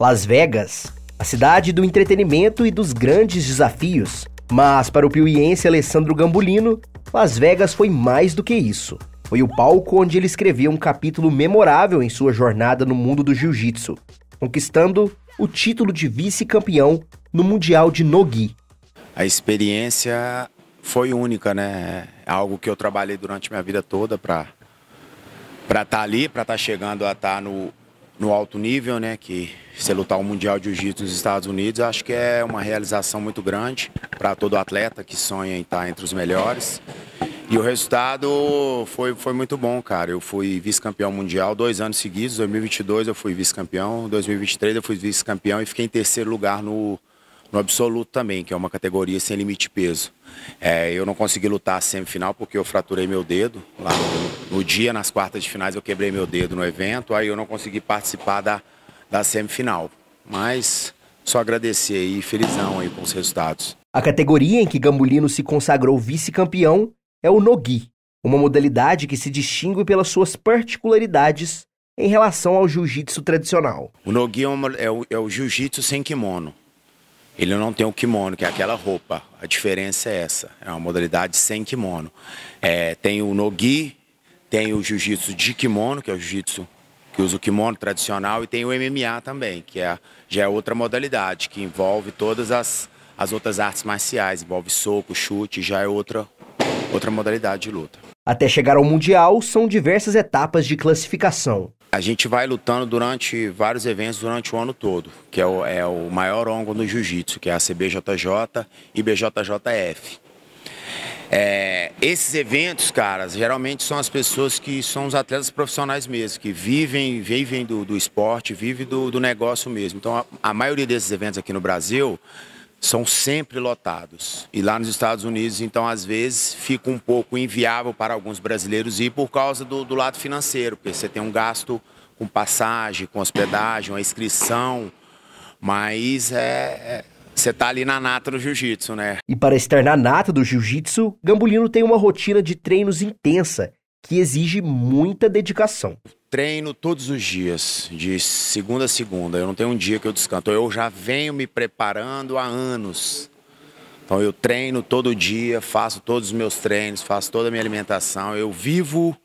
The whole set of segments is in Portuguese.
Las Vegas, a cidade do entretenimento e dos grandes desafios. Mas para o piuiense Alessandro Gambulino, Las Vegas foi mais do que isso. Foi o palco onde ele escreveu um capítulo memorável em sua jornada no mundo do jiu-jitsu, conquistando o título de vice-campeão no Mundial de Nogi. A experiência foi única, né? É algo que eu trabalhei durante minha vida toda para para estar tá ali, para estar tá chegando a estar tá no no alto nível, né? Que você lutar o Mundial de Jiu-Jitsu nos Estados Unidos, acho que é uma realização muito grande para todo atleta que sonha em estar tá entre os melhores. E o resultado foi, foi muito bom, cara. Eu fui vice-campeão mundial dois anos seguidos. 2022 eu fui vice-campeão, 2023 eu fui vice-campeão e fiquei em terceiro lugar no, no absoluto também, que é uma categoria sem limite de peso. É, eu não consegui lutar a semifinal porque eu fraturei meu dedo lá no, no, dia, nas quartas de finais eu quebrei meu dedo no evento, aí eu não consegui participar da, da semifinal. Mas só agradecer e felizão aí com os resultados. A categoria em que Gambolino se consagrou vice-campeão é o Nogi, uma modalidade que se distingue pelas suas particularidades em relação ao jiu-jitsu tradicional. O Nogi é, uma, é o, é o jiu-jitsu sem kimono ele não tem o kimono, que é aquela roupa. A diferença é essa. É uma modalidade sem kimono. É, tem o nogi, tem o jiu-jitsu de kimono, que é o jiu-jitsu que usa o kimono tradicional, e tem o MMA também, que é, já é outra modalidade, que envolve todas as, as outras artes marciais, envolve soco, chute, já é outra, outra modalidade de luta. Até chegar ao Mundial, são diversas etapas de classificação a gente vai lutando durante vários eventos durante o ano todo, que é o, é o maior órgão do jiu-jitsu, que é a CBJJ e BJJF. É, esses eventos, caras, geralmente são as pessoas que são os atletas profissionais mesmo, que vivem, vivem do, do esporte, vivem do, do negócio mesmo. Então, a, a maioria desses eventos aqui no Brasil são sempre lotados. E lá nos Estados Unidos, então, às vezes, fica um pouco inviável para alguns brasileiros ir por causa do, do lado financeiro, porque você tem um gasto com passagem, com hospedagem, uma inscrição, mas é, é você tá ali na nata do jiu-jitsu, né? E para estar na nata do jiu-jitsu, Gambulino tem uma rotina de treinos intensa que exige muita dedicação treino todos os dias, de segunda a segunda. Eu não tenho um dia que eu descanto. Então, eu já venho me preparando há anos. Então eu treino todo dia, faço todos os meus treinos, faço toda a minha alimentação. Eu vivo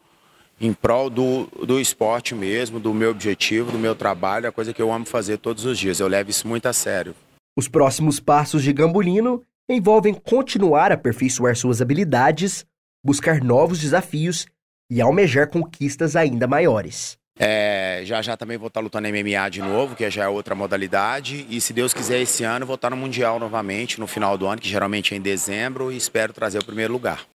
em prol do, do esporte mesmo, do meu objetivo, do meu trabalho, a coisa que eu amo fazer todos os dias. Eu levo isso muito a sério. Os próximos passos de Gambulino envolvem continuar a aperfeiçoar suas habilidades, buscar novos desafios e almejar conquistas ainda maiores. É, já já também vou estar tá lutando MMA de novo, que já é outra modalidade. E se Deus quiser, esse ano vou estar tá no Mundial novamente, no final do ano, que geralmente é em dezembro, e espero trazer o primeiro lugar.